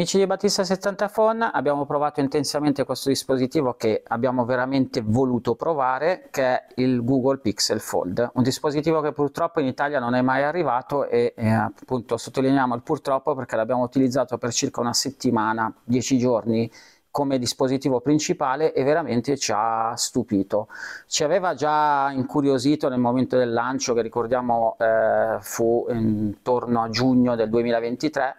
Amici di Battista 70 Fon, abbiamo provato intensamente questo dispositivo che abbiamo veramente voluto provare, che è il Google Pixel Fold, un dispositivo che purtroppo in Italia non è mai arrivato e eh, appunto sottolineiamo il purtroppo perché l'abbiamo utilizzato per circa una settimana, dieci giorni come dispositivo principale e veramente ci ha stupito. Ci aveva già incuriosito nel momento del lancio che ricordiamo eh, fu intorno a giugno del 2023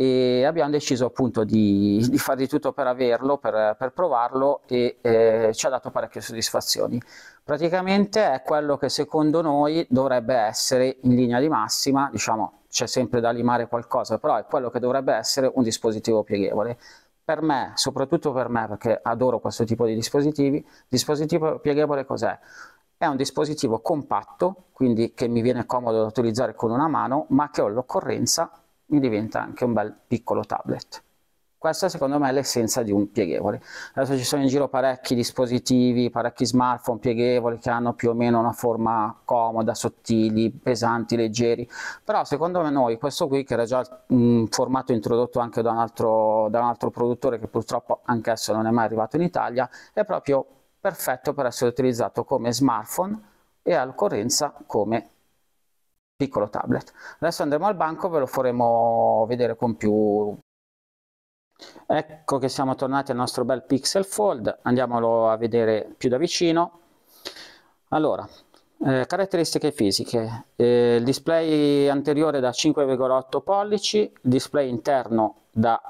e abbiamo deciso appunto di, di fare di tutto per averlo, per, per provarlo e eh, ci ha dato parecchie soddisfazioni. Praticamente è quello che secondo noi dovrebbe essere in linea di massima, diciamo c'è sempre da limare qualcosa, però è quello che dovrebbe essere un dispositivo pieghevole. Per me, soprattutto per me, perché adoro questo tipo di dispositivi, dispositivo pieghevole cos'è? È un dispositivo compatto, quindi che mi viene comodo da utilizzare con una mano, ma che ho l'occorrenza mi diventa anche un bel piccolo tablet. Questa secondo me è l'essenza di un pieghevole. Adesso ci sono in giro parecchi dispositivi, parecchi smartphone pieghevoli che hanno più o meno una forma comoda, sottili, pesanti, leggeri, però secondo me noi questo qui che era già un mm, formato introdotto anche da un altro, da un altro produttore che purtroppo anch'esso non è mai arrivato in Italia, è proprio perfetto per essere utilizzato come smartphone e all'occorrenza come piccolo tablet. Adesso andremo al banco, e ve lo faremo vedere con più... Ecco che siamo tornati al nostro bel Pixel Fold, andiamolo a vedere più da vicino. Allora, eh, caratteristiche fisiche, eh, il display anteriore da 5,8 pollici, il display interno da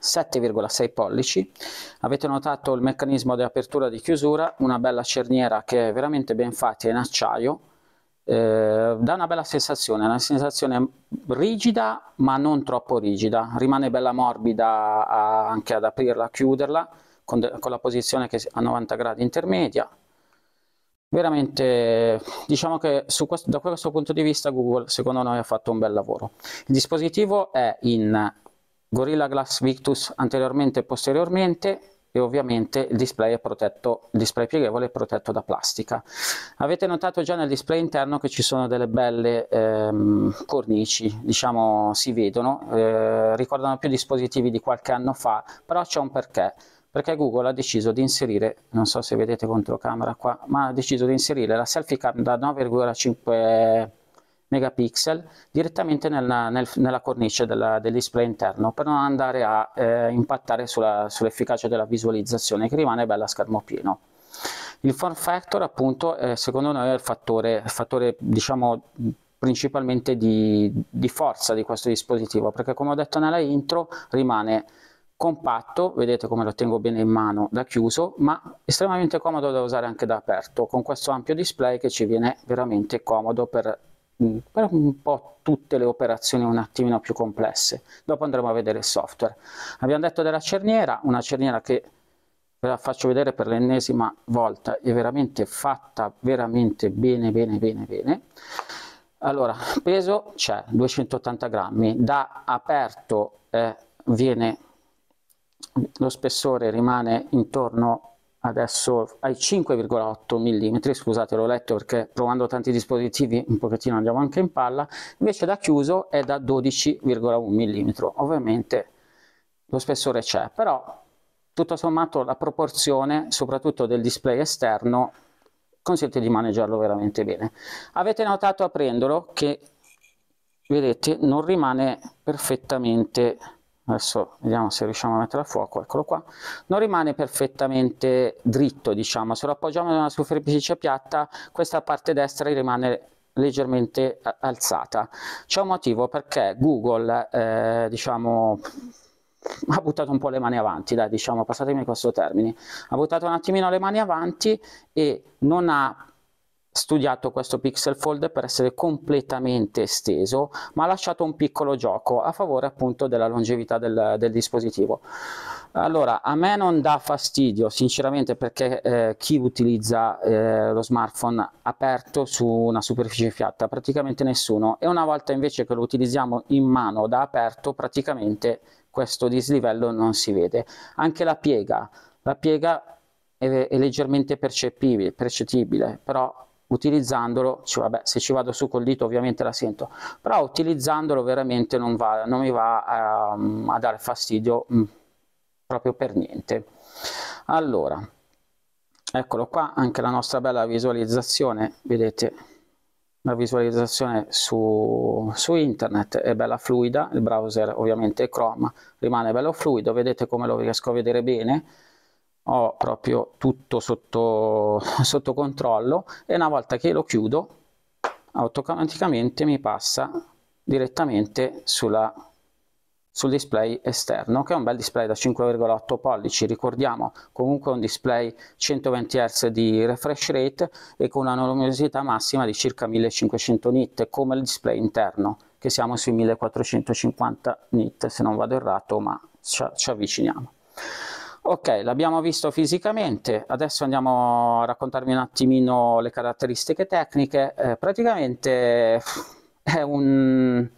7,6 pollici. Avete notato il meccanismo di apertura e di chiusura, una bella cerniera che è veramente ben fatta in acciaio, eh, dà una bella sensazione, una sensazione rigida ma non troppo rigida, rimane bella morbida a, anche ad aprirla, a chiuderla, con, con la posizione che a 90 gradi intermedia. Veramente diciamo che questo, da questo punto di vista Google secondo noi ha fatto un bel lavoro. Il dispositivo è in Gorilla Glass Victus anteriormente e posteriormente, e ovviamente il display è protetto, il display pieghevole è protetto da plastica. Avete notato già nel display interno che ci sono delle belle ehm, cornici, diciamo si vedono, eh, ricordano più dispositivi di qualche anno fa, però c'è un perché perché Google ha deciso di inserire, non so se vedete contro qua, ma ha deciso di inserire la selfie cam da 9,5 megapixel direttamente nella, nel, nella cornice della, del display interno per non andare a eh, impattare sull'efficacia sull della visualizzazione che rimane bella a schermo pieno. Il form factor appunto eh, secondo noi è il fattore, il fattore diciamo principalmente di, di forza di questo dispositivo perché come ho detto nella intro rimane compatto, vedete come lo tengo bene in mano da chiuso, ma estremamente comodo da usare anche da aperto, con questo ampio display che ci viene veramente comodo per Mm, per un po' tutte le operazioni un attimino più complesse. Dopo andremo a vedere il software. Abbiamo detto della cerniera, una cerniera che ve la faccio vedere per l'ennesima volta, è veramente fatta veramente bene bene bene bene. Allora, peso c'è 280 grammi, da aperto eh, viene, lo spessore rimane intorno adesso ai 5,8 mm, scusate l'ho letto perché provando tanti dispositivi un pochettino andiamo anche in palla, invece da chiuso è da 12,1 mm, ovviamente lo spessore c'è, però tutto sommato la proporzione soprattutto del display esterno consente di maneggiarlo veramente bene. Avete notato aprendolo che vedete non rimane perfettamente adesso vediamo se riusciamo a mettere a fuoco, eccolo qua, non rimane perfettamente dritto, diciamo, se lo appoggiamo su una superficie piatta, questa parte destra rimane leggermente eh, alzata. C'è un motivo perché Google, eh, diciamo, ha buttato un po' le mani avanti, dai, diciamo, passatemi questo termine, ha buttato un attimino le mani avanti e non ha studiato questo pixel fold per essere completamente esteso ma ha lasciato un piccolo gioco a favore appunto della longevità del, del dispositivo allora a me non dà fastidio sinceramente perché eh, chi utilizza eh, lo smartphone aperto su una superficie piatta praticamente nessuno e una volta invece che lo utilizziamo in mano da aperto praticamente questo dislivello non si vede anche la piega la piega è, leggermente percepibile, percettibile però utilizzandolo, cioè, vabbè, se ci vado su col dito ovviamente la sento, però utilizzandolo veramente non, va, non mi va a, ehm, a dare fastidio mh, mm, proprio per niente. Allora, eccolo qua, anche la nostra bella visualizzazione, vedete, la visualizzazione su, su, internet è bella fluida, il browser ovviamente è Chrome, rimane bello fluido, vedete come lo riesco a vedere bene, ho proprio tutto sotto, sotto controllo e una volta che lo chiudo automaticamente mi passa direttamente sulla, sul display esterno che è un bel display da 5,8 pollici ricordiamo comunque un display 120 Hz di refresh rate e con una luminosità massima di circa 1500 nit come il display interno che siamo sui 1450 nit se non vado errato ma ci, ci avviciniamo Ok, l'abbiamo visto fisicamente, adesso andiamo a raccontarvi un attimino le caratteristiche tecniche. Eh, praticamente eh, è un,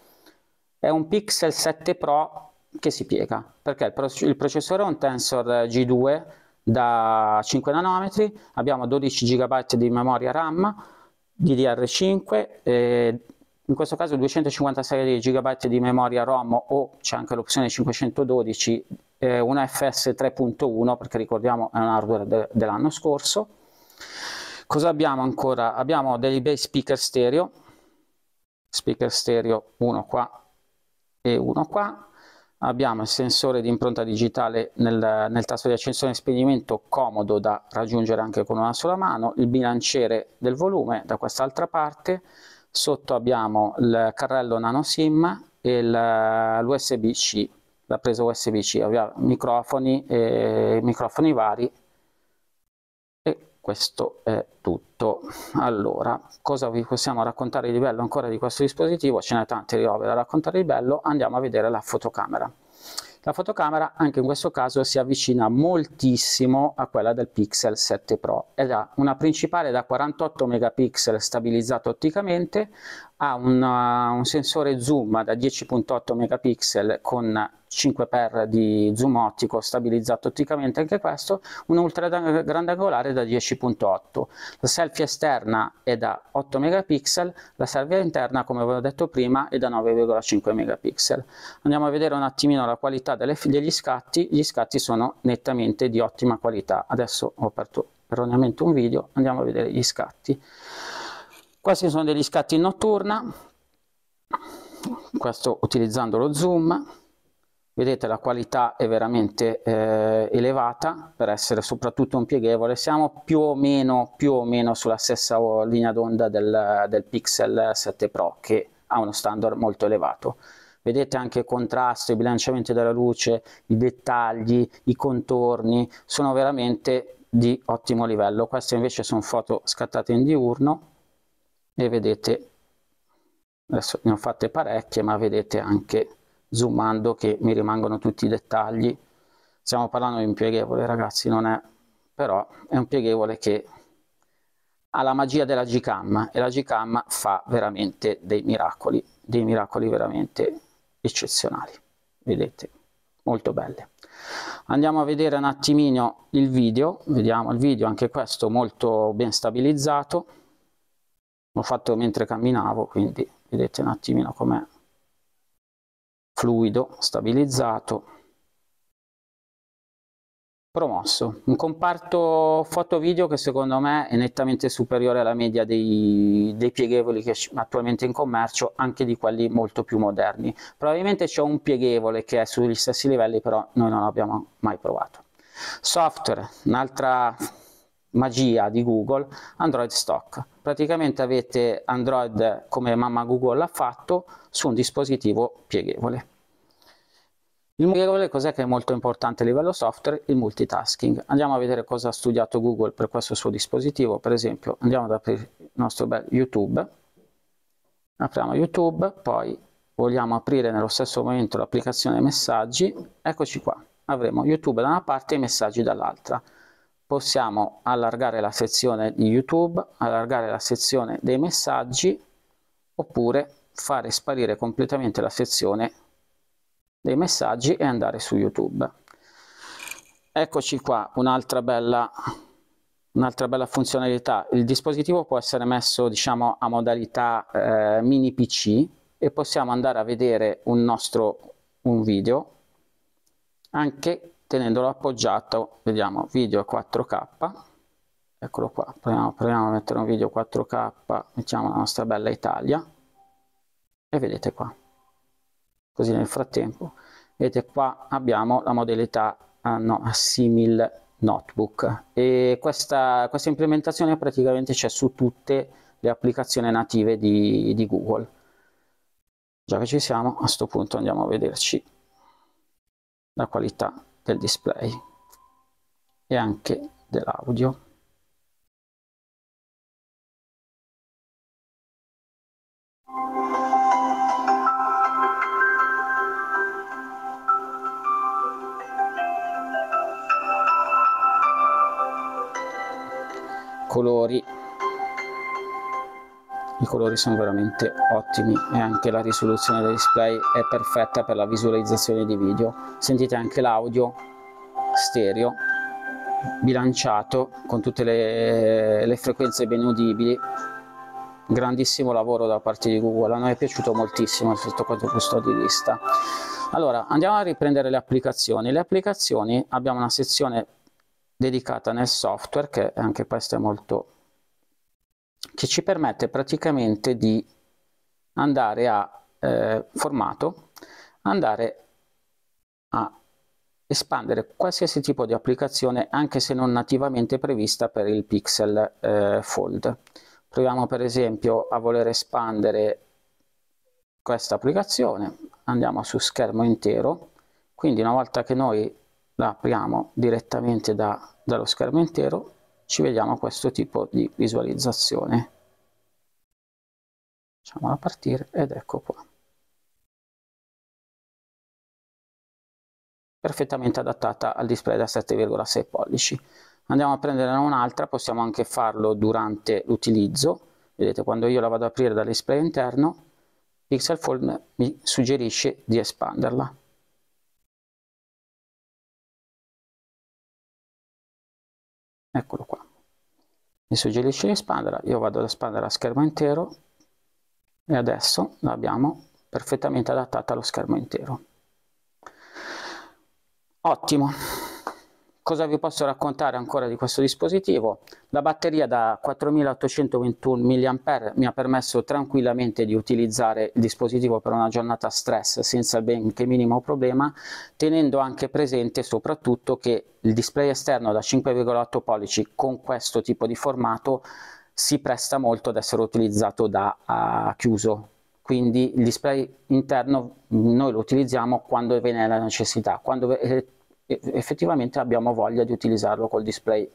è un Pixel 7 Pro che si piega, perché il, pro, il processore è un Tensor G2 da 5 nanometri, abbiamo 12 GB di memoria RAM, DDR5, eh, in questo caso 256 GB di memoria ROM o c'è anche l'opzione 512 eh, una FS 3.1 perché ricordiamo è un hardware de dell'anno scorso. Cosa abbiamo ancora? Abbiamo degli bei speaker stereo, speaker stereo uno qua e uno qua. Abbiamo il sensore di impronta digitale nel, nel tasto di accensione e spegnimento comodo da raggiungere anche con una sola mano, il bilanciere del volume da quest'altra parte, sotto abbiamo il carrello nano sim e l'USB-C la presa USB-C, microfoni, eh, microfoni vari e questo è tutto. Allora, cosa vi possiamo raccontare di bello ancora di questo dispositivo? Ce n'è tante di robe da raccontare di bello, andiamo a vedere la fotocamera. La fotocamera anche in questo caso si avvicina moltissimo a quella del Pixel 7 Pro ed ha una principale da 48 megapixel stabilizzata otticamente, ha una, uh, un sensore zoom da 10.8 megapixel con 5x di zoom ottico stabilizzato otticamente anche questo, un ultra grandangolare da 10.8. La selfie esterna è da 8 megapixel, la selfie interna come vi ho detto prima è da 9,5 megapixel. Andiamo a vedere un attimino la qualità delle, degli scatti, gli scatti sono nettamente di ottima qualità. Adesso ho aperto erroneamente un video, andiamo a vedere gli scatti questi sono degli scatti in notturna questo utilizzando lo zoom vedete la qualità è veramente eh, elevata per essere soprattutto un pieghevole siamo più o meno, più o meno sulla stessa linea d'onda del, del, Pixel 7 Pro che ha uno standard molto elevato vedete anche il contrasto, i bilanciamenti della luce, i dettagli, i contorni sono veramente di ottimo livello queste invece sono foto scattate in diurno e vedete adesso ne ho fatte parecchie ma vedete anche zoomando che mi rimangono tutti i dettagli stiamo parlando di un pieghevole ragazzi non è però è un pieghevole che ha la magia della Gcam e la Gcam fa veramente dei miracoli dei miracoli veramente eccezionali vedete molto belle andiamo a vedere un attimino il video vediamo il video anche questo molto ben stabilizzato l'ho fatto mentre camminavo quindi vedete un attimino com'è fluido stabilizzato promosso un comparto foto video che secondo me è nettamente superiore alla media dei, dei pieghevoli che attualmente in commercio anche di quelli molto più moderni probabilmente c'è un pieghevole che è sugli stessi livelli però noi non l'abbiamo mai provato software un'altra magia di Google, Android Stock. Praticamente avete Android come mamma Google l'ha fatto su un dispositivo pieghevole. Il pieghevole cos'è che è molto importante a livello software? Il multitasking. Andiamo a vedere cosa ha studiato Google per questo suo dispositivo. Per esempio andiamo ad aprire il nostro bel YouTube. Apriamo YouTube, poi vogliamo aprire nello stesso momento l'applicazione messaggi. Eccoci qua, avremo YouTube da una parte e messaggi dall'altra possiamo allargare la sezione di YouTube, allargare la sezione dei messaggi oppure fare sparire completamente la sezione dei messaggi e andare su YouTube. Eccoci qua un'altra bella, un'altra bella funzionalità. Il dispositivo può essere messo diciamo a modalità eh, mini PC e possiamo andare a vedere un nostro un video anche tenendolo appoggiato, vediamo, video 4K, eccolo qua, proviamo, proviamo a mettere un video 4K, mettiamo la nostra bella Italia, e vedete qua. Così nel frattempo, vedete qua abbiamo la modalità ah, no, simil notebook e questa, questa implementazione praticamente c'è su tutte le applicazioni native di, di Google. Già che ci siamo, a questo punto andiamo a vederci la qualità del display e anche dell'audio. colori i colori sono veramente ottimi e anche la risoluzione del display è perfetta per la visualizzazione di video sentite anche l'audio stereo bilanciato con tutte le, le frequenze ben udibili grandissimo lavoro da parte di Google, a noi è piaciuto moltissimo sotto questo punto di vista. Allora, andiamo a riprendere le applicazioni. Le applicazioni abbiamo una sezione dedicata nel software, che anche questa è molto che ci permette praticamente di andare a eh, formato, andare a espandere qualsiasi tipo di applicazione anche se non nativamente prevista per il Pixel eh, Fold. Proviamo per esempio a voler espandere questa applicazione, andiamo su schermo intero, quindi una volta che noi la apriamo direttamente da, dallo schermo intero ci vediamo questo tipo di visualizzazione facciamola partire ed ecco qua. Perfettamente adattata al display da 7,6 pollici. Andiamo a prendere un'altra, possiamo anche farlo durante l'utilizzo. Vedete, quando io la vado ad aprire dal display interno, Pixel Fold mi suggerisce di espanderla. Eccolo qua. Mi suggerisce di espanderla, io vado ad espandere a schermo intero e adesso l'abbiamo perfettamente adattata allo schermo intero. Ottimo! Cosa vi posso raccontare ancora di questo dispositivo? La batteria da 4821 mAh mi ha permesso tranquillamente di utilizzare il dispositivo per una giornata stress senza benché minimo problema, tenendo anche presente soprattutto che il display esterno da 5,8 pollici con questo tipo di formato si presta molto ad essere utilizzato da uh, chiuso. Quindi il display interno noi lo utilizziamo quando ve ne è la necessità, quando eh, effettivamente abbiamo voglia di utilizzarlo col display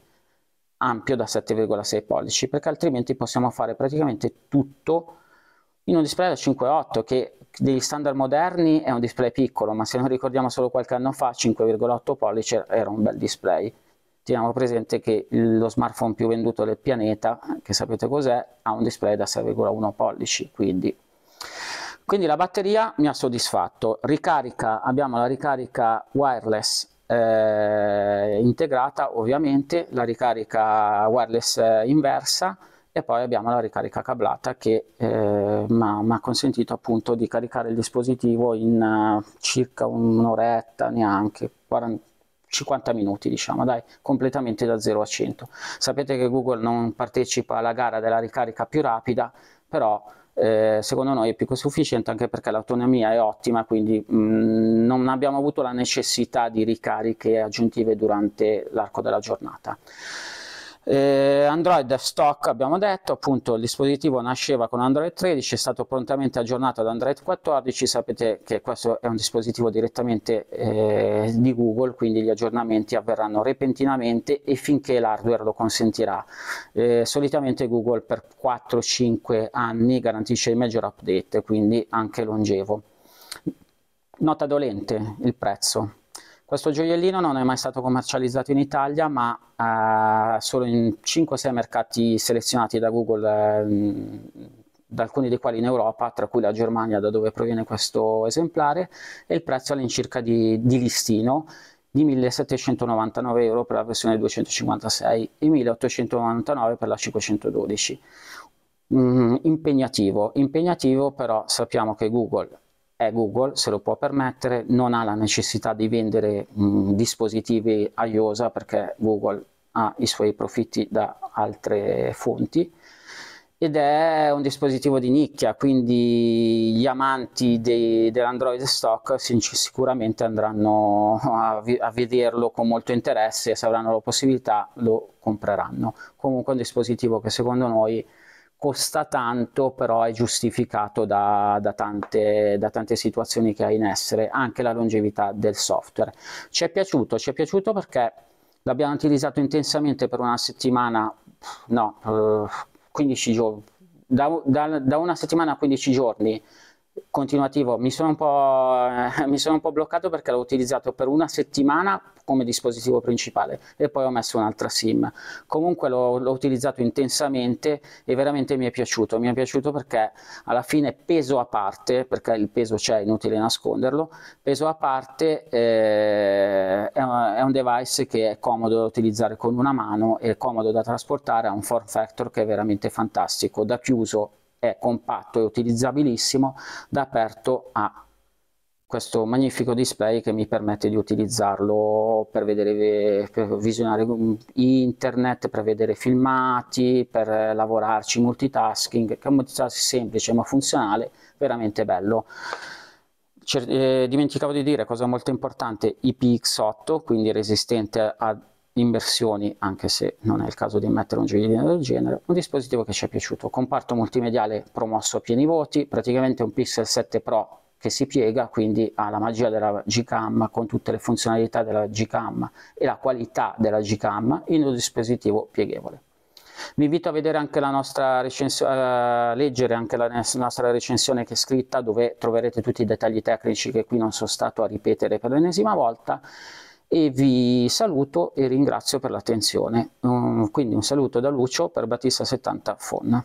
ampio da 7,6 pollici, perché altrimenti possiamo fare praticamente tutto in un display da 5,8 che degli standard moderni è un display piccolo, ma se non ricordiamo solo qualche anno fa 5,8 pollici era un bel display teniamo presente che lo smartphone più venduto del pianeta, che sapete cos'è, ha un display da 6,1 pollici, quindi. quindi la batteria mi ha soddisfatto. Ricarica, abbiamo la ricarica wireless eh, integrata, ovviamente, la ricarica wireless eh, inversa e poi abbiamo la ricarica cablata che eh, mi ha consentito appunto di caricare il dispositivo in uh, circa un'oretta, neanche 40 50 minuti, diciamo, dai, completamente da 0 a 100. Sapete che Google non partecipa alla gara della ricarica più rapida, però eh, secondo noi è più che sufficiente anche perché l'autonomia è ottima, quindi mh, mm, non abbiamo avuto la necessità di ricariche aggiuntive durante l'arco della giornata. Eh, Android stock abbiamo detto, appunto il dispositivo nasceva con Android 13, è stato prontamente aggiornato ad Android 14, sapete che questo è un dispositivo direttamente eh, di Google, quindi gli aggiornamenti avverranno repentinamente e finché l'hardware lo consentirà. Eh, solitamente Google per 4-5 anni garantisce il major update, quindi anche longevo. Nota dolente il prezzo, questo gioiellino non è mai stato commercializzato in Italia, ma eh, solo in 5-6 mercati selezionati da Google, eh, da alcuni dei quali in Europa, tra cui la Germania, da dove proviene questo esemplare, e il prezzo all'incirca di, di listino di 1799 euro per la versione 256 e 1899 per la 512. Mm, impegnativo, impegnativo però sappiamo che Google è Google, se lo può permettere, non ha la necessità di vendere mh, dispositivi IOSA perché Google ha i suoi profitti da altre fonti ed è un dispositivo di nicchia, quindi gli amanti dell'Android stock sicuramente andranno a, vi, a, vederlo con molto interesse e se avranno la possibilità lo compreranno. Comunque è un dispositivo che secondo noi costa tanto, però è giustificato da, da, tante, da, tante, situazioni che ha in essere, anche la longevità del software. Ci è piaciuto, ci è piaciuto perché l'abbiamo utilizzato intensamente per una settimana, no, 15 eh, giorni, da, da, una settimana a 15 giorni continuativo. Mi sono, eh, mi sono, un po', bloccato perché l'ho utilizzato per una settimana come dispositivo principale e poi ho messo un'altra SIM. Comunque l'ho, l'ho utilizzato intensamente e veramente mi è piaciuto. Mi è piaciuto perché alla fine peso a parte, perché il peso c'è, è inutile nasconderlo, peso a parte eh, è, un, è un device che è comodo da utilizzare con una mano, è comodo da trasportare, ha un form factor che è veramente fantastico, da chiuso è compatto e utilizzabilissimo da aperto a questo magnifico display che mi permette di utilizzarlo per, vedere, per visionare internet, per vedere filmati, per lavorarci multitasking, che è un multitasking semplice ma funzionale, veramente bello. C eh, dimenticavo di dire cosa molto importante, IPX8, quindi resistente a immersioni, anche se non è il caso di mettere un gioiellino del genere, un dispositivo che ci è piaciuto. Comparto multimediale promosso a pieni voti, praticamente un Pixel 7 Pro che si piega, quindi ha la magia della Gcam con tutte le funzionalità della Gcam e la qualità della Gcam in un dispositivo pieghevole. Vi invito a vedere anche la nostra recensione, eh, leggere anche la nostra recensione che è scritta dove troverete tutti i dettagli tecnici che qui non sono stato a ripetere per l'ennesima volta e vi saluto e ringrazio per l'attenzione. Mm, quindi un saluto da Lucio per Battista 70 Fonna.